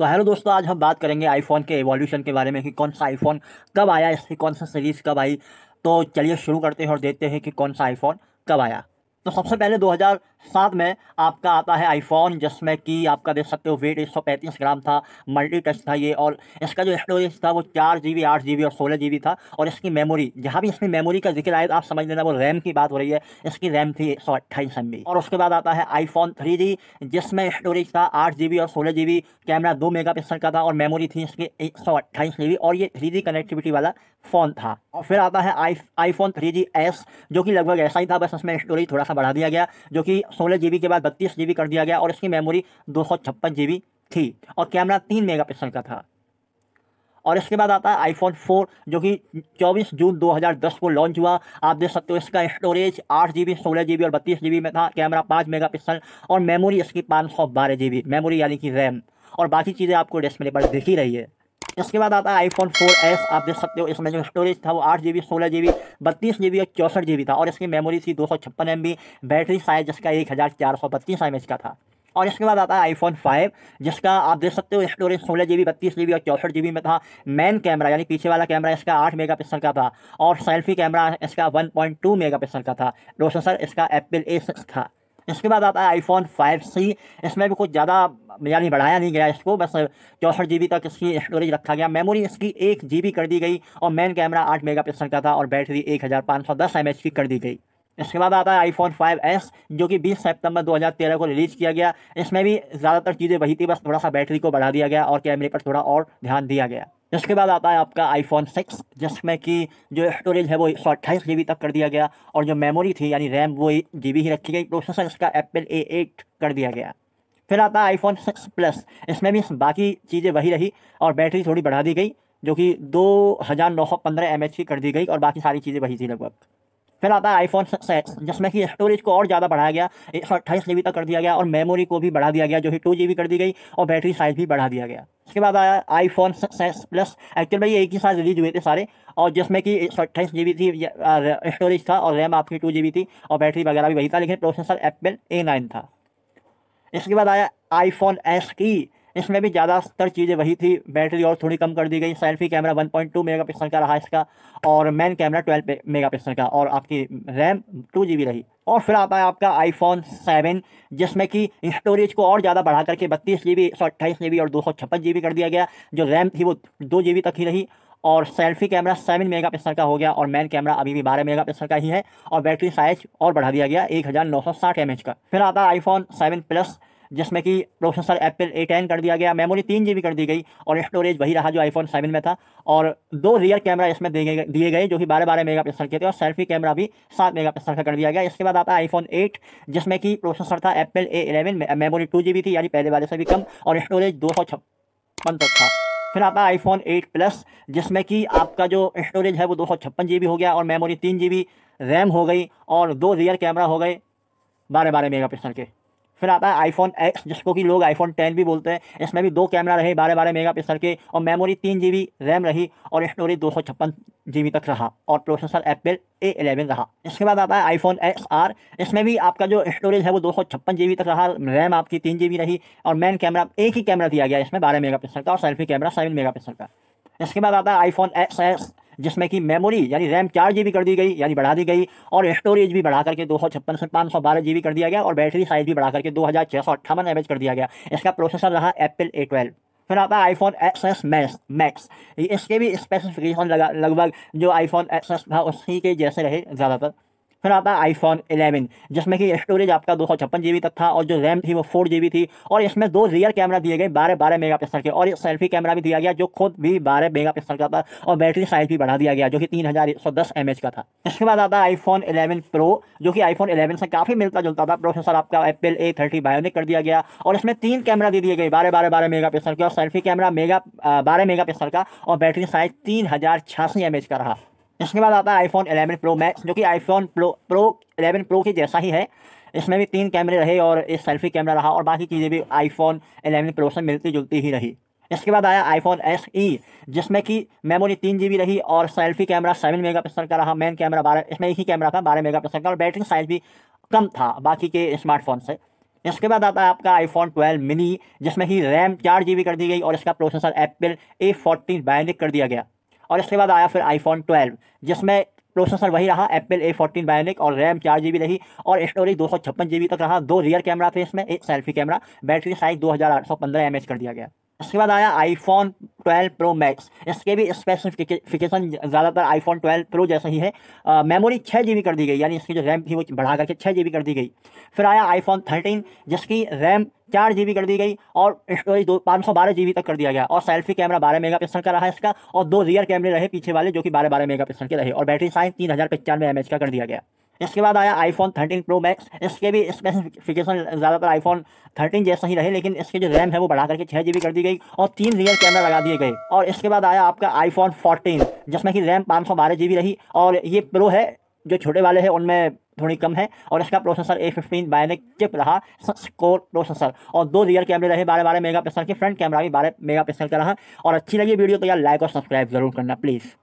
तो हेलो दोस्तों आज हम बात करेंगे आईफोन के एवोल्यूशन के बारे में कि कौन सा आईफोन कब आया इसकी कौन सा सीरीज़ कब आई तो चलिए शुरू करते हैं और देखते हैं कि कौन सा आईफोन कब आया तो सबसे पहले साथ में आपका आता है आईफोन जिसमें कि आपका देख सकते हो वेट एक सौ पैंतीस ग्राम था मल्टी टच था ये और इसका जो स्टोरेज था वो चार जी बी आठ जी बी और सोलह जी बी था और इसकी मेमोरी जहाँ भी इसमें मेमोरी का जिक्र आए तो आप समझ लेना वो रैम की बात हो रही है इसकी रैम थी एक सौ अट्ठाईस एम बी और उसके बाद आता है आईफोन थ्री जी जिसमें स्टोरेज था आठ जी बी और सोलह जी बी कैमरा दो मेगा पिक्सल का था और मेमोरी थी इसकी एक सौ अट्ठाईस जी बी और ये थ्री जी कनेक्टिविटी वाला फ़ोन था और फिर आता है I iPhone three G S जो कि लगभग ऐसा ही था बस उसमें स्टोरेज थोड़ा सा बढ़ा दिया गया जो कि सोलह जी के बाद बत्तीस जी कर दिया गया और इसकी मेमोरी दो सौ थी और कैमरा तीन मेगापिक्सल का था और इसके बाद आता है आईफोन 4 जो कि 24 जून 2010 को लॉन्च हुआ आप देख सकते हो इसका स्टोरेज आठ जी बी सोलह जी बी और बत्तीस जी बी में था कैमरा पाँच मेगा पिक्सल और मेमोरी इसकी पाँच सौ बारह जी बी मेमोरी यानी कि रैम और बाकी चीज़ें आपको डिस्प्ले पर दिख ही रही है इसके बाद आता है आईफोन फोर एस आप देख सकते हो इसमें जो स्टोरेज था वो आठ जी बी सोलह जी बी बत्तीस जी बी और चौंसठ जी बी था और इसकी मेमोरी थी दो सौ छप्पन एम बी बैटरी साइज जिसका एक हज़ार चार सौ बत्तीस एम एच का था और इसके बाद आता है आईफोन फाइव जिसका आप देख सकते हो स्टोरेज सोलह जी बी बत्तीस जी बी और चौसठ जी बी में था मेन कैमरा यानी पीछे वाला कैमरा इसका आठ मेगा पिक्सल का था और सेल्फी कैमरा इसका one point two mega pixel का था प्रोसेसर इसका एप्पल ए सिक्स था इसके बाद आता है आईफोन फाइव सी इसमें भी कुछ ज़्यादा यानी बढ़ाया नहीं गया इसको बस चौंसठ जी तक इसकी स्टोरेज रखा गया मेमोरी इसकी एक जी कर दी गई और मेन कैमरा आठ पिक्सल का था और बैटरी एक हज़ार पाँच सौ दस एम की कर दी गई इसके बाद आता है आईफोन 5s जो कि 20 सितंबर 2013 को रिलीज़ किया गया इसमें भी ज़्यादातर चीज़ें वही थी बस थोड़ा सा बैटरी को बढ़ा दिया गया और कैमरे पर थोड़ा और ध्यान दिया गया जिसके बाद आता है आपका आईफोन सिक्स जिसमें कि जो स्टोरेज है वो एक सौ अट्ठाईस जी बी तक कर दिया गया और जो मेमोरी थी यानी रैम वो जी बी ही रखी गई प्रोसेसर इसका एप्पल ए एट कर दिया गया फिर आता है आईफोन सिक्स प्लस इसमें भी बाकी चीज़ें वही रही और बैटरी थोड़ी बढ़ा दी गई जो कि दो हज़ार नौ सौ पंद्रह एम एच की कर दी गई और बाकी सारी चीज़ें वही थी लगभग फिर आता है आईफोन सिक्स जिसमें कि स्टोरेज को और ज़्यादा बढ़ाया गया एक सौ अट्ठाईस जी बी तक कर दिया गया और मेमोरी को भी बढ़ा दिया गया जो कि टू जी बी कर दी गई और बैटरी साइज भी बढ़ा दिया गया इसके बाद आया आईफोन सिक्स प्लस एक्चुअल भाई एक ही साथ रिलीज हुए थे सारे और जिसमें कि एक सौ अट्ठाईस जी बी थी स्टोरेज था और रैम आपकी टू जी बी थी और बैटरी वगैरह भी वही था लेकिन प्रोसेसर एप्पल ए नाइन था इसके बाद आया आईफोन एस की इसमें भी ज़्यादातर चीज़ें वही थी बैटरी और थोड़ी कम कर दी गई सेल्फी कैमरा 1.2 पिक्सल का रहा इसका और मेन कैमरा 12 मेगापिक्सल का और आपकी रैम टू जी रही और फिर आता है आपका आईफोन सेवन जिसमें कि स्टोरेज को और ज़्यादा बढ़ा करके बत्तीस जी बी सौ अट्ठाईस जी बी और दो सौ छप्पन जी बी कर दिया गया जो रैम थी वो दो जी बी तक ही रही और सेल्फी कैमरा सेवन मेगापिक्सल का हो गया और मेन कैमरा अभी भी बारह मेगापिक्सल का ही है और बैटरी साइज और बढ़ा दिया गया एक हज़ार नौ सौ साठ एम एच का फिर आता है आईफोन सेवन प्लस जिसमें कि प्रोसेसर एप्पल ए टेन कर दिया गया मेमोरी तीन जी कर दी गई और स्टोरेज वही रहा जो आईफोन सेवन में था और दो रियर कैमरा इसमें दिए गए जो कि बारह बारह मेगा पिक्सल के थे और सेल्फी कैमरा भी सात मेगा पिक्सल का कर दिया गया इसके बाद आता है आईफोन एट जिसमें कि प्रोसेसर था Apple A eleven memory two G थी यानी पहले वाले से भी कम और स्टोरेज दो सौ छप्पन तक था फिर आता है आईफोन एट प्लस जिसमें कि आपका जो स्टोरेज है वो दो सौ हो गया और मेमोरी तीन जी रैम हो गई और दो रियर कैमरा हो गए बारह बारह मेगा के फिर आता है आईफोन एक्स जिसको कि लोग आईफोन टेन भी बोलते हैं इसमें भी दो कैमरा रहे बारह बारह मेगा पिक्सल के और मेमोरी तीन जी रैम रही और स्टोरेज दो सौ छप्पन जी तक रहा और प्रोसेसर एप्पल ए एलेवन रहा इसके बाद आता है आईफोन एक्स आर इसमें भी आपका जो स्टोरेज है वो दो सौ छप्पन जी तक रहा रैम आपकी तीन जी रही और मेन कैमरा एक ही कैमरा दिया गया इसमें बारह मेगा का और सेल्फी कैमरा सेवन मेगा का इसके बाद आता है आईफोन एक्स एक्स जिसमें कि मेमोरी यानी रैम चार जी कर दी गई यानी बढ़ा दी गई और स्टोरेज भी बढ़ा करके दो सौ छप्पन से पाँच सौ बारह जी बी कर दिया गया और बैटरी साइज भी बढ़ा करके दो हज़ार छः सौ अट्ठावन एम एच कर दिया गया इसका प्रोसेसर रहा एप्पल ए ट्वेल्व फिर आता है iPhone X S Max Max इसके भी स्पेसिफिकेशन लगा लगभग जो आईफोन एक्स एस था उसी के जैसे रहे ज़्यादातर फिर आता है आईफोन एलेवन जिसमें कि स्टोरेज आपका दो सौ तक था और जो रैम थी वो फोर थी और इसमें दो रियर कैमरा दिए गए बारह बारह मेगा के और सेल्फी कैमरा भी दिया गया जो खुद भी बारह मेगा का था और बैटरी साइज भी बढ़ा दिया गया जो कि तीन हज़ार का था इसके बाद आता है आईफोन इलेवन प्रो जो कि आईफोन 11 से काफ़ी मिलता जुलता था प्रोसेसर आपका एप्पल ए थर्टी बायोनिक कर दिया गया और इसमें तीन कैमरा दे दिए गए बारह बारह बारह मेगा पिक्सल के और सेल्फी कैमरा मेगा बारह मेगा का और बैटरी साइज तीन हज़ार छियासी का रहा इसके बाद आता है आईफोन एलेवन प्रो मैक्स जो कि iPhone Pro Pro eleven Pro के जैसा ही है इसमें भी तीन कैमरे रहे और एक सेल्फी कैमरा रहा और बाकी चीज़ें भी आईफोन एलेवन प्रो से मिलती जुलती ही रही इसके बाद आया आईफोन एस ई जिसमें कि मेमोरी तीन जी रही और selfie camera seven mega pixel का रहा मेन कैमरा बारह इसमें एक ही कैमरा था बारह मेगा पिक्सल का और बैटरी साइज भी कम था बाकी के स्मार्टफोन से इसके बाद आता है आपका आईफोन ट्वेल्व मिनी जिसमें ही रैम चार जी कर दी गई और इसका processor Apple A fourteen Bionic कर दिया गया और इसके बाद आया फिर आईफोन ट्वेल्व जिसमें प्रोसेसर वही रहा एप्पल ए फोर्टीन बायोनिक और रैम चार जी रही और स्टोरेज दो सौ छप्पन जी तक रहा दो रियर कैमरा थे इसमें एक सेल्फी कैमरा बैटरी साइज दो हज़ार आठ सौ पंद्रह एम एच कर दिया गया इसके बाद आया आईफोन 12 प्रो मैक्स इसके भी स्पेसिफिकेशन ज़्यादातर आईफोन 12 प्रो जैसा ही है आ, मेमोरी छः जी कर दी गई यानी इसकी जो रैम थी वो बढ़ा करके छः जी कर दी गई फिर आया आईफोन 13 जिसकी रैम चार जी कर दी गई और स्टोरेज दो पाँच सौ बारह जी तक कर दिया गया और सेल्फी कैमरा बारह मेगा पिक्सल का रहा इसका और दो रियर कैमरे रहे पीछे वाले जो कि बारह बारह मेगा पिक्सल के रहे और बैटरी साइज तीन हज़ार पचानवे एम एच का कर दिया गया इसके बाद आया आईफोन थर्टीन प्रो मैक्स इसके भी स्पेसिफिकेशन ज़्यादातर आईफोन थर्टीन जैसा ही रहे लेकिन इसके जो रैम है वो बढ़ा करके छः जी कर दी गई और तीन रियर कैमरा लगा दिए गए और इसके बाद आया आपका आईफोन फोर्टीन जिसमें कि रैम पाँच सौ बारह जी रही और ये प्रो है जो छोटे वाले हैं उनमें थोड़ी कम है और इसका processor A fifteen Bionic chip रहा कोर प्रोसेसर और दो रियर कैमरे रहे बारह बारह पिक्सल के फ्रंट कैमरा भी बारह पिक्सल का रहा और अच्छी लगी वीडियो तो यार लाइक और सब्सक्राइब जरूर करना प्लीज़